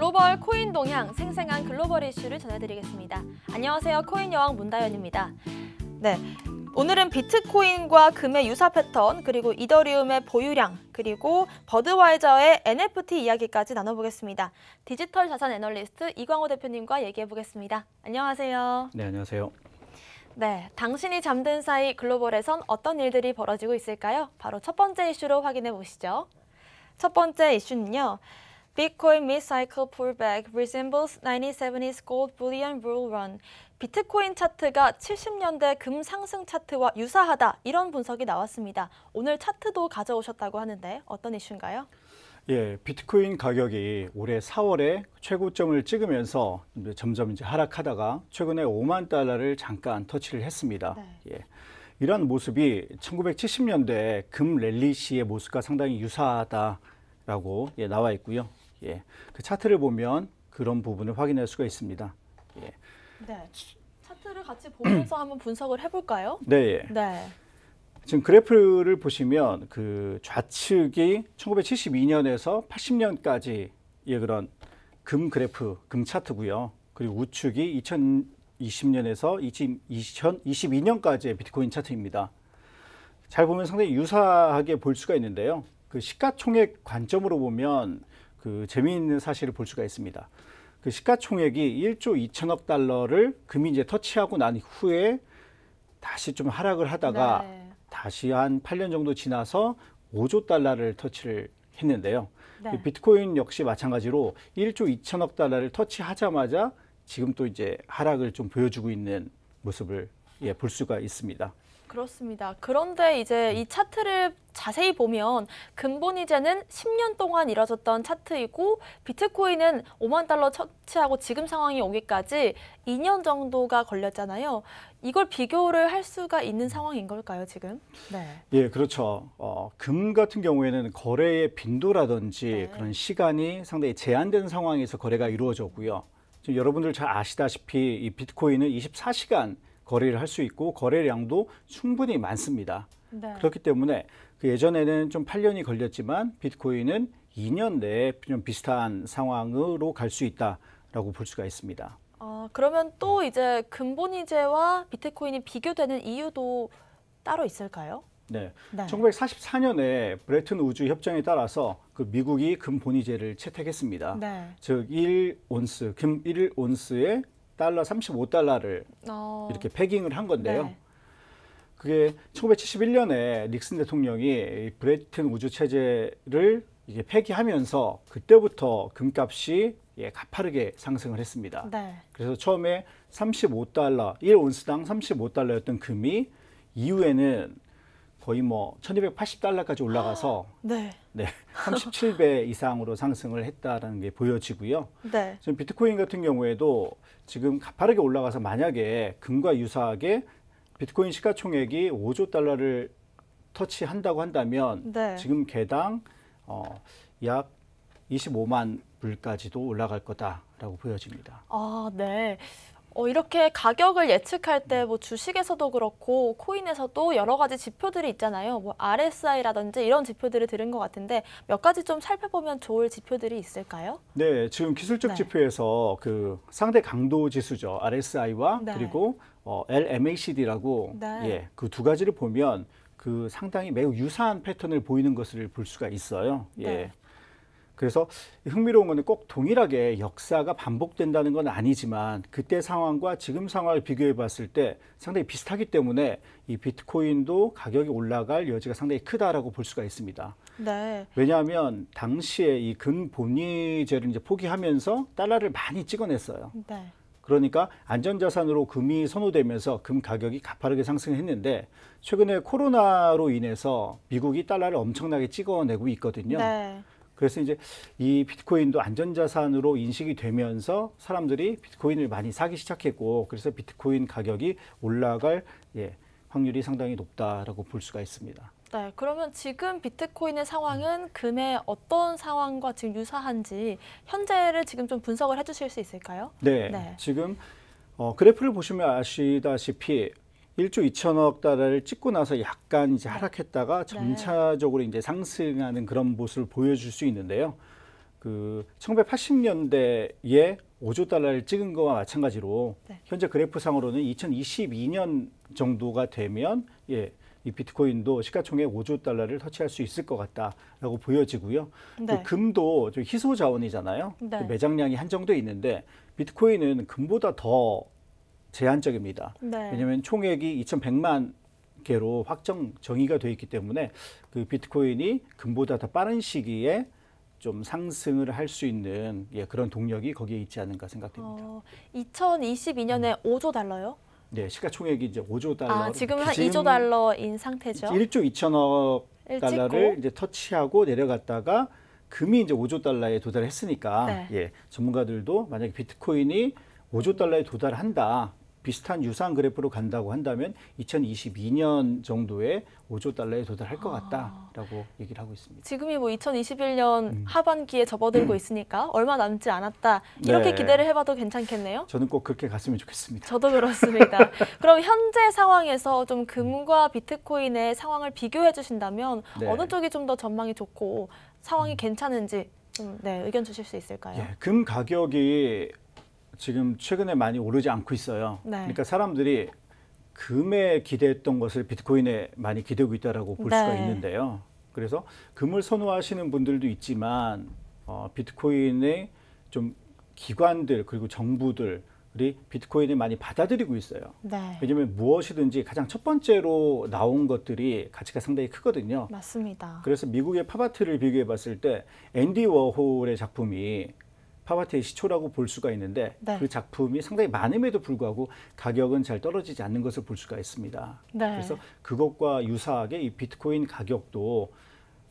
글로벌 코인 동향, 생생한 글로벌 이슈를 전해드리겠습니다. 안녕하세요. 코인 여왕 문다연입니다. 네. 오늘은 비트코인과 금의 유사 패턴, 그리고 이더리움의 보유량, 그리고 버드와이저의 NFT 이야기까지 나눠보겠습니다. 디지털 자산 애널리스트 이광호 대표님과 얘기해보겠습니다. 안녕하세요. 네, 안녕하세요. 네, 당신이 잠든 사이 글로벌에선 어떤 일들이 벌어지고 있을까요? 바로 첫 번째 이슈로 확인해 보시죠. 첫 번째 이슈는요. 비트코인 미 i n m i d c resembles 1970s gold bullion bull run. 비트코인 차트가 70년대 금 상승 차트와 유사하다 이런 분석이 나왔습니다. 오늘 차트도 가져오셨다고 하는데 어떤 이슈인가요? 예, 비트코인 가격이 올해 4월에 최고점을 찍으면서 이제 점점 이제 하락하다가 최근에 5만 달러를 잠깐 터치를 했습니다. 네. 예. 이런 모습이 1970년대 금 랠리 시의 모습과 상당히 유사하다라고 예, 나와 있고요. 예, 그 차트를 보면 그런 부분을 확인할 수가 있습니다. 예. 네. 차트를 같이 보면서 한번 분석을 해볼까요? 네. 예. 네. 지금 그래프를 보시면 그 좌측이 1972년에서 80년까지 예 그런 금 그래프, 금 차트고요. 그리고 우측이 2020년에서 2022년까지의 비트코인 차트입니다. 잘 보면 상당히 유사하게 볼 수가 있는데요. 그 시가총액 관점으로 보면 그 재미있는 사실을 볼 수가 있습니다. 그 시가총액이 1조 2천억 달러를 금이 이제 터치하고 난 후에 다시 좀 하락을 하다가 네. 다시 한 8년 정도 지나서 5조 달러를 터치를 했는데요. 네. 비트코인 역시 마찬가지로 1조 2천억 달러를 터치하자마자 지금 또 이제 하락을 좀 보여주고 있는 모습을 예, 볼 수가 있습니다. 그렇습니다. 그런데 이제 이 차트를 자세히 보면 근본 이제는 10년 동안 이뤄졌던 차트이고 비트코인은 5만 달러 처치하고 지금 상황이 오기까지 2년 정도가 걸렸잖아요. 이걸 비교를 할 수가 있는 상황인 걸까요, 지금? 네. 예, 그렇죠. 어, 금 같은 경우에는 거래의 빈도라든지 네. 그런 시간이 상당히 제한된 상황에서 거래가 이루어졌고요. 지금 여러분들 잘 아시다시피 이 비트코인은 24시간 거래를 할 수 있고 거래량도 충분히 많습니다. 네. 그렇기 때문에 그 예전에는 좀 8년이 걸렸지만 비트코인은 2년 내에 좀 비슷한 상황으로 갈 수 있다라고 볼 수가 있습니다. 아, 그러면 또 이제 근본이제와 비트코인이 비교되는 이유도 따로 있을까요? 네. 네. 1944년에 브레튼 우주 협정에 따라서 그 미국이 금본위제를 채택했습니다. 네. 즉 1온스, 금 1온스에 달러 35달러를 어. 이렇게 패깅을 한 건데요. 네. 그게 1971년에 닉슨 대통령이 브레튼 우주 체제를 이게 폐기하면서 그때부터 금값이 예, 가파르게 상승을 했습니다. 네. 그래서 처음에 35달러, 1온스당 35달러였던 금이 이후에는 거의 뭐 1280달러까지 올라가서 네. 네. 37배 이상으로 상승을 했다는게 보여지고요. 네. 지금 비트코인 같은 경우에도 지금 가파르게 올라가서 만약에 금과 유사하게 비트코인 시가총액이 5조 달러를 터치한다고 한다면 네. 지금 개당 어, 약 25만 불까지도 올라갈 거다라고 보여집니다. 아, 네. 어, 이렇게 가격을 예측할 때 뭐 주식에서도 그렇고 코인에서도 여러 가지 지표들이 있잖아요. 뭐 RSI라든지 이런 지표들을 들은 것 같은데 몇 가지 좀 살펴보면 좋을 지표들이 있을까요? 네, 지금 기술적 네. 지표에서 그 상대 강도 지수죠. RSI와 네. 그리고 어, LMACD라고 네. 예, 그 두 가지를 보면 그 상당히 매우 유사한 패턴을 보이는 것을 볼 수가 있어요. 예. 네. 그래서 흥미로운 거는 꼭 동일하게 역사가 반복된다는 건 아니지만 그때 상황과 지금 상황을 비교해 봤을 때 상당히 비슷하기 때문에 이 비트코인도 가격이 올라갈 여지가 상당히 크다라고 볼 수가 있습니다. 네. 왜냐하면 당시에 이 근본위제를 이제 포기하면서 달러를 많이 찍어냈어요. 네. 그러니까 안전자산으로 금이 선호되면서 금 가격이 가파르게 상승했는데 최근에 코로나로 인해서 미국이 달러를 엄청나게 찍어내고 있거든요. 네. 그래서 이제 이 비트코인도 안전자산으로 인식이 되면서 사람들이 비트코인을 많이 사기 시작했고 그래서 비트코인 가격이 올라갈 예, 확률이 상당히 높다라고 볼 수가 있습니다. 네, 그러면 지금 비트코인의 상황은 금의 어떤 상황과 지금 유사한지 현재를 지금 좀 분석을 해주실 수 있을까요? 네, 네. 지금 어, 그래프를 보시면 아시다시피 1조 2천억 달러를 찍고 나서 약간 이제 하락했다가 네. 점차적으로 이제 상승하는 그런 모습을 보여줄 수 있는데요. 그 1980년대에 5조 달러를 찍은 거와 마찬가지로 네. 현재 그래프상으로는 2022년 정도가 되면 예, 이 비트코인도 시가총액 5조 달러를 터치할 수 있을 것 같다라고 보여지고요. 그 네. 금도 좀 희소 자원이잖아요. 그 네. 매장량이 한정돼 있는데 비트코인은 금보다 더 제한적입니다. 네. 왜냐하면 총액이 2,100만 개로 확정 정의가 되어 있기 때문에 그 비트코인이 금보다 더 빠른 시기에 좀 상승을 할 수 있는 예, 그런 동력이 거기에 있지 않은가 생각됩니다. 어, 2022년에 음. 5조 달러요? 네, 시가총액이 이제 5조 달러. 아, 지금 한 2조 달러인 상태죠. 1조 2천억 달러를 이제 터치하고 내려갔다가 금이 이제 5조 달러에 도달했으니까 네. 예, 전문가들도 만약에 비트코인이 5조 달러에 도달한다. 비슷한 유사한 그래프로 간다고 한다면 2022년 정도에 5조 달러에 도달할 것 같다라고 아. 얘기를 하고 있습니다. 지금이 뭐 2021년 음. 하반기에 접어들고 음. 있으니까 얼마 남지 않았다 이렇게 네. 기대를 해봐도 괜찮겠네요. 저는 꼭 그렇게 갔으면 좋겠습니다. 저도 그렇습니다. 그럼 현재 상황에서 좀 금과 음. 비트코인의 상황을 비교해 주신다면 네. 어느 쪽이 좀 더 전망이 좋고 상황이 음. 괜찮은지 좀 네, 의견 주실 수 있을까요? 예, 금 가격이 지금 최근에 많이 오르지 않고 있어요. 네. 그러니까 사람들이 금에 기대했던 것을 비트코인에 많이 기대고 있다라고 볼 네. 수가 있는데요. 그래서 금을 선호하시는 분들도 있지만 어, 비트코인의 좀 기관들 그리고 정부들 우리 비트코인을 많이 받아들이고 있어요. 네. 왜냐하면 무엇이든지 가장 첫 번째로 나온 것들이 가치가 상당히 크거든요. 맞습니다. 그래서 미국의 팝아트를 비교해 봤을 때 앤디 워홀의 작품이 파바테의 시초라고 볼 수가 있는데 네. 그 작품이 상당히 많음에도 불구하고 가격은 잘 떨어지지 않는 것을 볼 수가 있습니다. 네. 그래서 그것과 유사하게 이 비트코인 가격도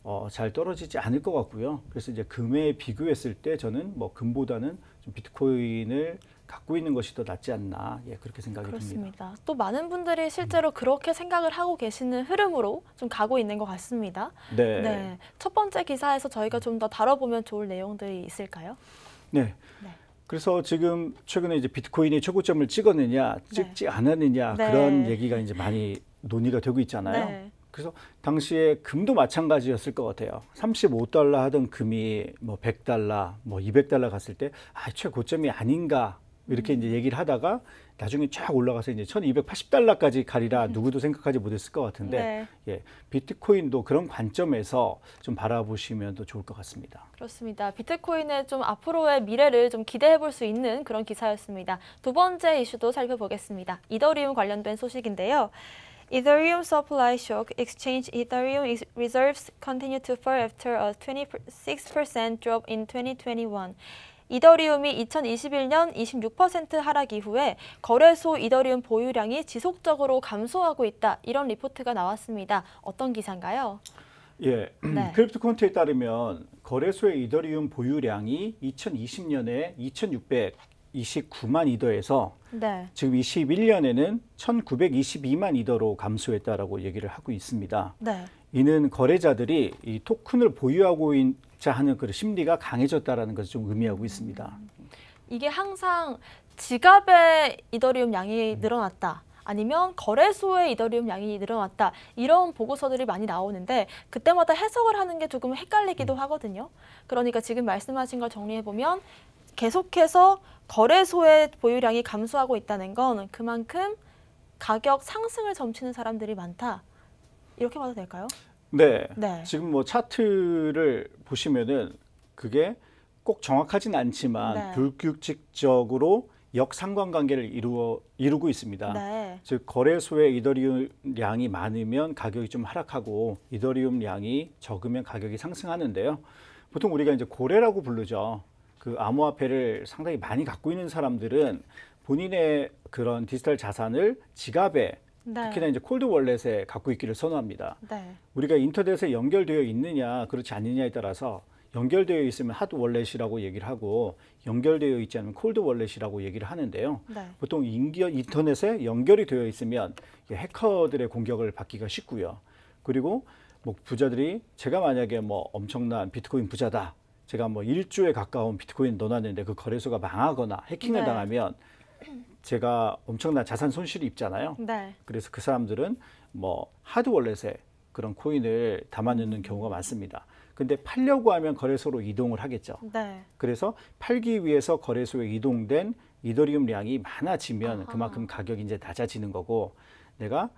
어, 잘 떨어지지 않을 것 같고요. 그래서 이제 금에 비교했을 때 저는 뭐 금보다는 좀 비트코인을 갖고 있는 것이 더 낫지 않나 예, 그렇게 생각이 그렇습니다. 듭니다. 또 많은 분들이 실제로 그렇게 생각을 하고 계시는 흐름으로 좀 가고 있는 것 같습니다. 네. 네. 첫 번째 기사에서 저희가 좀 더 다뤄보면 좋을 내용들이 있을까요? 네. 네. 그래서 지금 최근에 이제 비트코인이 최고점을 찍었느냐 네. 찍지 네. 않았느냐 그런 얘기가 이제 많이 논의가 되고 있잖아요. 네. 그래서 당시에 금도 마찬가지였을 것 같아요. 35달러 하던 금이 뭐 100달러, 뭐 200달러 갔을 때 아, 최고점이 아닌가 이렇게 음. 이제 얘기를 하다가 나중에 쫙 올라가서 이제 1280달러까지 가리라 누구도 생각하지 못했을 것 같은데 네. 예, 비트코인도 그런 관점에서 좀 바라보시면 더 좋을 것 같습니다. 그렇습니다. 비트코인의 좀 앞으로의 미래를 좀 기대해 볼 수 있는 그런 기사였습니다. 두 번째 이슈도 살펴보겠습니다. 이더리움 관련된 소식인데요. Ethereum supply shock. Exchange Ethereum reserves continue to fall after a 26% drop in 2021. 이더리움이 2021년 26% 하락 이후에 거래소 이더리움 보유량이 지속적으로 감소하고 있다. 이런 리포트가 나왔습니다. 어떤 기사인가요? 예, 네. 크립토 콘트에 따르면 거래소의 이더리움 보유량이 2020년에 2 6 29만 이더에서 네. 지금 21년에는 1922만 이더로 감소했다라고 얘기를 하고 있습니다. 네. 이는 거래자들이 이 토큰을 보유하고 자 하는 그런 심리가 강해졌다라는 것을 좀 의미하고 있습니다. 이게 항상 지갑의 이더리움 양이 네. 늘어났다. 아니면 거래소의 이더리움 양이 늘어났다. 이런 보고서들이 많이 나오는데 그때마다 해석을 하는 게 조금 헷갈리기도 네. 하거든요. 그러니까 지금 말씀하신 걸 정리해보면 계속해서 거래소의 보유량이 감소하고 있다는 건 그만큼 가격 상승을 점치는 사람들이 많다. 이렇게 봐도 될까요? 네. 네. 지금 뭐 차트를 보시면은 그게 꼭 정확하진 않지만 네. 불규칙적으로 역상관관계를 이루어 이루고 있습니다. 네. 즉 거래소에 이더리움 양이 많으면 가격이 좀 하락하고 이더리움 양이 적으면 가격이 상승하는데요. 보통 우리가 이제 고래라고 부르죠. 그 암호화폐를 상당히 많이 갖고 있는 사람들은 본인의 그런 디지털 자산을 지갑에 네. 특히나 이제 콜드 월렛에 갖고 있기를 선호합니다. 네. 우리가 인터넷에 연결되어 있느냐 그렇지 않느냐에 따라서 연결되어 있으면 핫 월렛이라고 얘기를 하고 연결되어 있지 않으면 콜드 월렛이라고 얘기를 하는데요. 네. 보통 인기어, 인터넷에 연결이 되어 있으면 해커들의 공격을 받기가 쉽고요. 그리고 뭐 부자들이 제가 만약에 뭐 엄청난 비트코인 부자다. 제가 뭐일주에 가까운 비트코인 넣어놨는데 그 거래소가 망하거나 해킹을 네. 당하면 제가 엄청난 자산 손실이 입잖아요. 네. 그래서 그 사람들은 뭐 하드월렛에 그런 코인을 담아놓는 음. 경우가 많습니다. 근데 팔려고 하면 거래소로 이동을 하겠죠. 네. 그래서 팔기 위해서 거래소에 이동된 이더리움량이 많아지면 아하. 그만큼 가격이 이제 낮아지는 거고 내가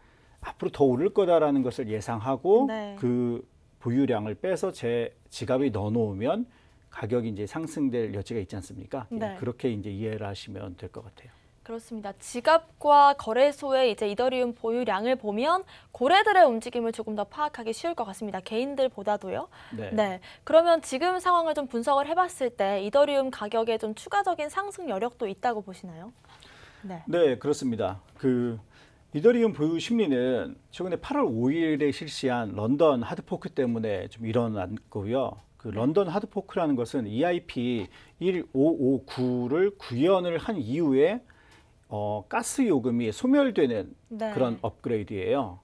앞으로 더 오를 거다라는 것을 예상하고 네. 그 보유량을 빼서 제 지갑에 넣어놓으면 가격이 이제 상승될 여지가 있지 않습니까? 네. 그렇게 이제 이해를 하시면 될 것 같아요. 그렇습니다. 지갑과 거래소의 이제 이더리움 보유량을 보면 고래들의 움직임을 조금 더 파악하기 쉬울 것 같습니다. 개인들보다도요. 네. 네. 그러면 지금 상황을 좀 분석을 해봤을 때 이더리움 가격에 좀 추가적인 상승 여력도 있다고 보시나요? 네. 네, 그렇습니다. 그 이더리움 보유 심리는 최근에 8월 5일에 실시한 런던 하드포크 때문에 좀 일어났고요. 그 네. 런던 하드포크라는 것은 EIP 1559를 구현을 한 이후에 어, 가스 요금이 소멸되는 네. 그런 업그레이드예요.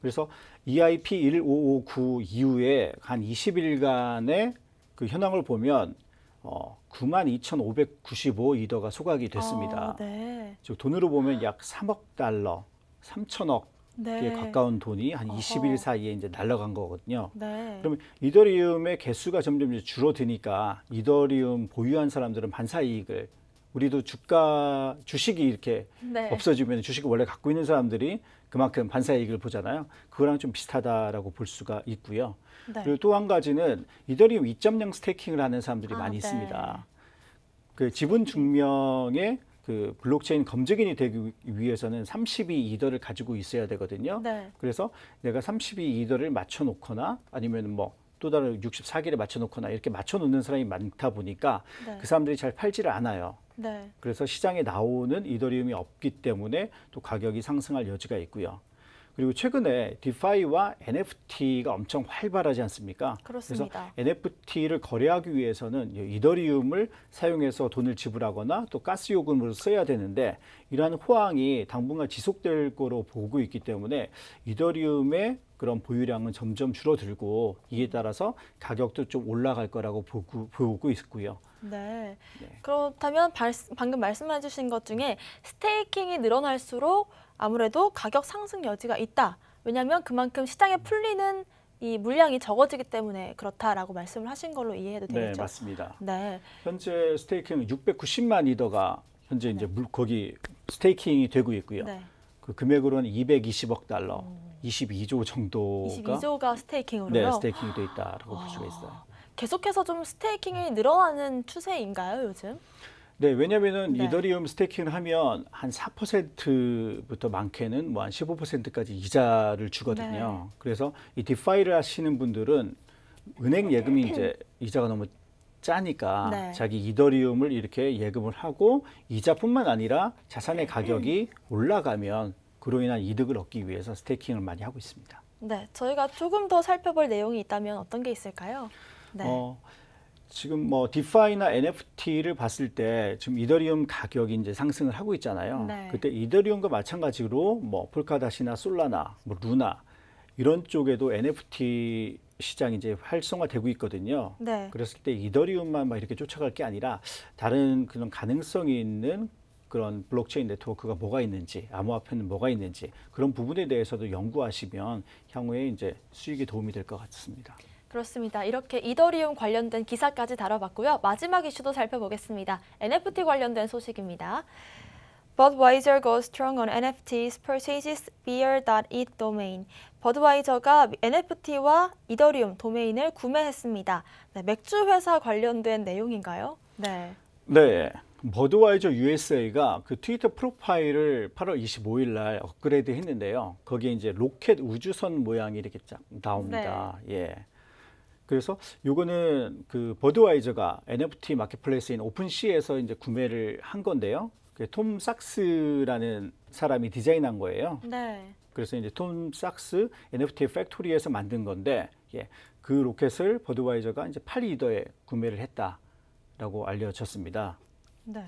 그래서 EIP 1559 이후에 한 20일간의 그 현황을 보면 어, 92,595 이더가 소각이 됐습니다. 아, 네. 즉 돈으로 보면 약 3억 달러, 3천억 네. 가까운 돈이 한 20일 사이에 이제 날라간 거거든요. 네. 그면 이더리움의 개수가 점점 줄어드니까 이더리움 보유한 사람들은 반사 이익을 우리도 주가 주식이 이렇게 네. 없어지면 주식을 원래 갖고 있는 사람들이 그만큼 반사의 이익을 보잖아요. 그거랑 좀 비슷하다라고 볼 수가 있고요. 네. 그리고 또 한 가지는 이더리움 2.0 스테이킹을 하는 사람들이 아, 많이 네. 있습니다. 그 지분 증명에 그 블록체인 검증인이 되기 위해서는 32 이더를 가지고 있어야 되거든요. 네. 그래서 내가 32 이더를 맞춰 놓거나 아니면 뭐또 다른 64개를 맞춰놓거나 이렇게 맞춰놓는 사람이 많다 보니까 네. 그 사람들이 잘 팔지를 않아요. 네. 그래서 시장에 나오는 이더리움이 없기 때문에 또 가격이 상승할 여지가 있고요. 그리고 최근에 디파이와 NFT가 엄청 활발하지 않습니까? 그렇습니다. 그래서 NFT를 거래하기 위해서는 이더리움을 사용해서 돈을 지불하거나 또 가스 요금으로 써야 되는데 이러한 호황이 당분간 지속될 거로 보고 있기 때문에 이더리움의 그런 보유량은 점점 줄어들고 이에 따라서 가격도 좀 올라갈 거라고 보고, 보고 있고요. 네. 네. 그렇다면 발, 방금 말씀해 주신 것 중에 스테이킹이 늘어날수록 아무래도 가격 상승 여지가 있다. 왜냐하면 그만큼 시장에 풀리는 이 물량이 적어지기 때문에 그렇다라고 말씀을 하신 걸로 이해해도 네, 되겠죠? 네, 맞습니다. 네. 현재 스테이킹 690만 리더가 현재 이제 네. 물, 거기 스테이킹이 되고 있고요. 네. 그 금액으로는 220억 달러. 음. 22조 정도가 22조가 스테이킹으로요. 네, 스테이킹이 돼 있다라고 볼 수가 아, 있어요. 계속해서 좀 스테이킹이 늘어나는 추세인가요, 요즘? 네, 왜냐면은 네. 이더리움 스테이킹 하면 한 4%부터 많게는 뭐한 15%까지 이자를 주거든요. 네. 그래서 이 디파이를 하시는 분들은 은행 네, 예금이 이제 이자가 너무 짜니까 네. 자기 이더리움을 이렇게 예금을 하고 이자뿐만 아니라 자산의 가격이 올라가면 그로 인한 이득을 얻기 위해서 스테이킹을 많이 하고 있습니다. 네, 저희가 조금 더 살펴볼 내용이 있다면 어떤 게 있을까요? 네. 어, 지금 뭐 디파이나 NFT를 봤을 때 지금 이더리움 가격이 이제 상승을 하고 있잖아요. 네. 그때 이더리움과 마찬가지로 뭐 폴카닷이나 솔라나, 뭐 루나 이런 쪽에도 NFT 시장이 제 활성화되고 있거든요. 네. 그랬을 때 이더리움만 막 이렇게 쫓아갈 게 아니라 다른 그런 가능성이 있는 그런 블록체인 네트워크가 뭐가 있는지, 암호화폐는 뭐가 있는지 그런 부분에 대해서도 연구하시면 향후에 이제 수익에 도움이 될 것 같습니다. 그렇습니다. 이렇게 이더리움 관련된 기사까지 다뤄봤고요. 마지막 이슈도 살펴보겠습니다. NFT 관련된 소식입니다. Budweiser goes strong on NFTs, purchases b e e r e t domain. 버드와이저가 NFT와 이더리움 도메인을 구매했습니다. 네, 맥주 회사 관련된 내용인가요? 네. 네. 버드와이저 USA가 그 트위터 프로파일을 8월 25일 날 업그레이드 했는데요. 거기에 이제 로켓 우주선 모양이 이렇게 쫙 나옵니다. 네. 예. 그래서 요거는 그 버드와이저가 NFT 마켓플레이스인 오픈시에서 이제 구매를 한 건데요. 톰 삭스라는 사람이 디자인한 거예요. 네. 그래서 이제 톰 삭스 NFT 팩토리에서 만든 건데 예, 그 로켓을 버드와이저가 이제 8리더에 구매를 했다라고 알려졌습니다. 네.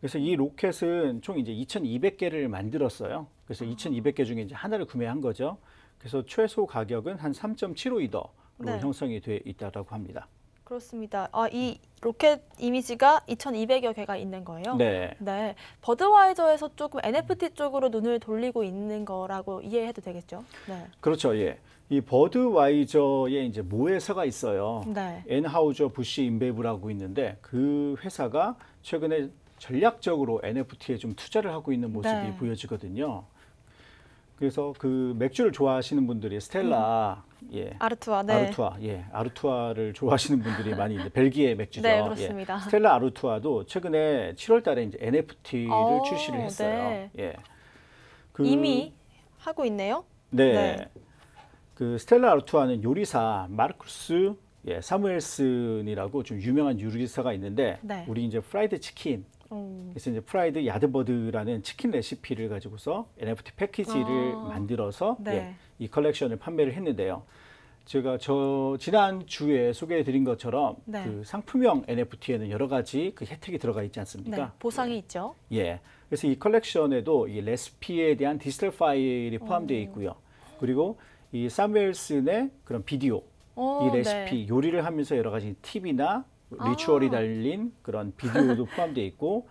그래서 이 로켓은 총 이제 2,200개를 만들었어요. 그래서 아. 2,200개 중에 이제 하나를 구매한 거죠. 그래서 최소 가격은 한 3.75이더로 네. 형성이 돼 있다라고 합니다. 그렇습니다. 아, 이 로켓 이미지가 2,200여 개가 있는 거예요? 네. 네. 버드와이저에서 조금 NFT 쪽으로 눈을 돌리고 있는 거라고 이해해도 되겠죠? 네. 그렇죠. 예. 이 버드와이저의 이제 모회사가 있어요. 네. 엔하우저 부시 인베브라고 있는데 그 회사가 최근에 전략적으로 NFT에 좀 투자를 하고 있는 모습이 네. 보여지거든요. 그래서 그 맥주를 좋아하시는 분들이 스텔라, 음. 예, 아르투아, 네. 아르투아, 예, 아르투아를 좋아하시는 분들이 많이 있는데 벨기에 맥주죠. 네, 예. 그렇습니다. 예, 스텔라 아르투아도 최근에 7월달에 이제 NFT를 오, 어, 출시를 했어요. 네. 예, 그, 이미 하고 있네요. 네. 네. 그 스텔라 아르투아는 요리사 마르쿠스 예, 사무엘슨이라고 좀 유명한 요리사가 있는데 네. 우리 이제 프라이드 치킨 그래서 이제 프라이드 야드버드라는 치킨 레시피를 가지고서 NFT 패키지를 아. 만들어서 예, 네. 예, 이 컬렉션을 판매를 했는데요. 제가 저 지난 주에 소개해드린 것처럼 네. 그 상품형 NFT에는 여러 가지 그 혜택이 들어가 있지 않습니까? 네, 보상이 예. 있죠. 예, 그래서 이 컬렉션에도 이 레시피에 대한 디지털 파일이 포함되어 있고요. 그리고 이 사무엘슨의 그런 비디오, 오, 어, 이 레시피, 네. 요리를 하면서 여러 가지 팁이나 아. 리추얼이 아. 달린 그런 비디오도 포함되어 있고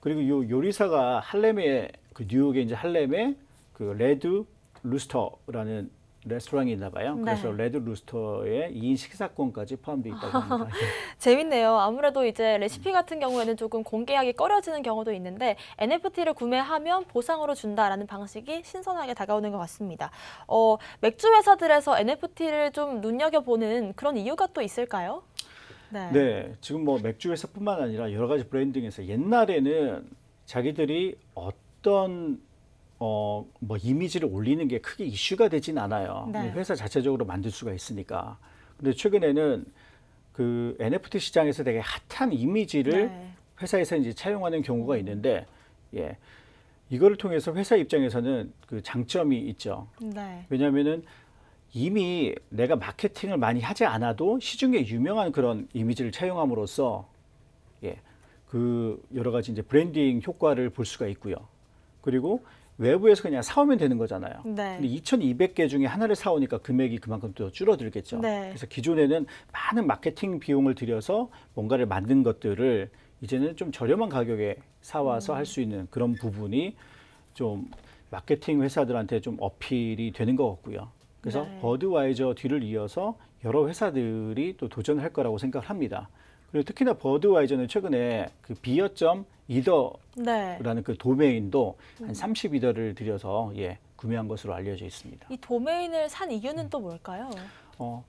그리고 요 요리사가 할렘에 그 뉴욕의 이제 할렘에 그 레드 루스터라는 레스토랑이 있나 봐요. 네. 그래서 레드 루스터에 2인 식사권까지 포함되어 있다고 합니다. 재밌네요. 아무래도 이제 레시피 같은 경우에는 조금 공개하기 꺼려지는 경우도 있는데 NFT를 구매하면 보상으로 준다라는 방식이 신선하게 다가오는 것 같습니다. 어, 맥주 회사들에서 NFT를 좀 눈여겨보는 그런 이유가 또 있을까요? 네. 네 지금 뭐 맥주 회사뿐만 아니라 여러 가지 브랜딩에서 옛날에는 자기들이 어떤 어, 뭐 이미지를 올리는 게 크게 이슈가 되진 않아요. 네. 회사 자체적으로 만들 수가 있으니까. 근데 최근에는 그 NFT 시장에서 되게 핫한 이미지를 네. 회사에서 이제 차용하는 경우가 있는데, 예. 이거를 통해서 회사 입장에서는 그 장점이 있죠. 네. 왜냐면은 이미 내가 마케팅을 많이 하지 않아도 시중에 유명한 그런 이미지를 차용함으로써 예, 그 여러 가지 이제 브랜딩 효과를 볼 수가 있고요. 그리고 외부에서 그냥 사오면 되는 거잖아요. 네. 근데 2,200개 중에 하나를 사오니까 금액이 그만큼 또 줄어들겠죠. 네. 그래서 기존에는 많은 마케팅 비용을 들여서 뭔가를 만든 것들을 이제는 좀 저렴한 가격에 사와서 음. 할수 있는 그런 부분이 좀 마케팅 회사들한테 좀 어필이 되는 것 같고요. 그래서 네. 버드와이저 뒤를 이어서 여러 회사들이 또 도전할 거라고 생각을 합니다. 그리고 특히나 버드와이저는 최근에 그 비어점 이더라는 네. 그 도메인도 한3 2이더를 음. 들여서 예, 구매한 것으로 알려져 있습니다. 이 도메인을 산 이유는 음. 또 뭘까요? 어,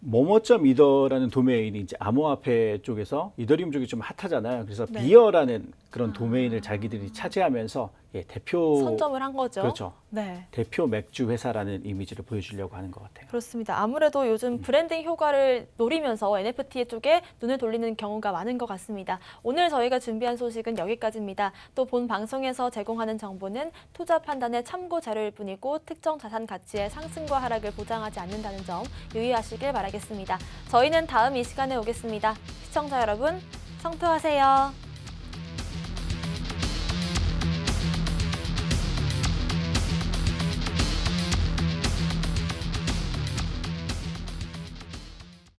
뭐뭐점 이더라는 도메인이 이제 암호화폐 쪽에서 이더리움 쪽이 좀 핫하잖아요. 그래서 네. 비어라는 그런 아. 도메인을 자기들이 차지하면서 예, 대표 선점을 한 거죠. 그렇죠. 네. 대표 맥주 회사라는 이미지를 보여주려고 하는 것 같아요. 그렇습니다. 아무래도 요즘 음. 브랜딩 효과를 노리면서 NFT 쪽에 눈을 돌리는 경우가 많은 것 같습니다. 오늘 저희가 준비한 소식은 여기까지입니다. 또 본 방송에서 제공하는 정보는 투자 판단의 참고 자료일 뿐이고 특정 자산 가치의 상승과 하락을 보장하지 않는다는 점 유의하시길 바라겠습니다. 저희는 다음 이 시간에 오겠습니다. 시청자 여러분, 성투하세요.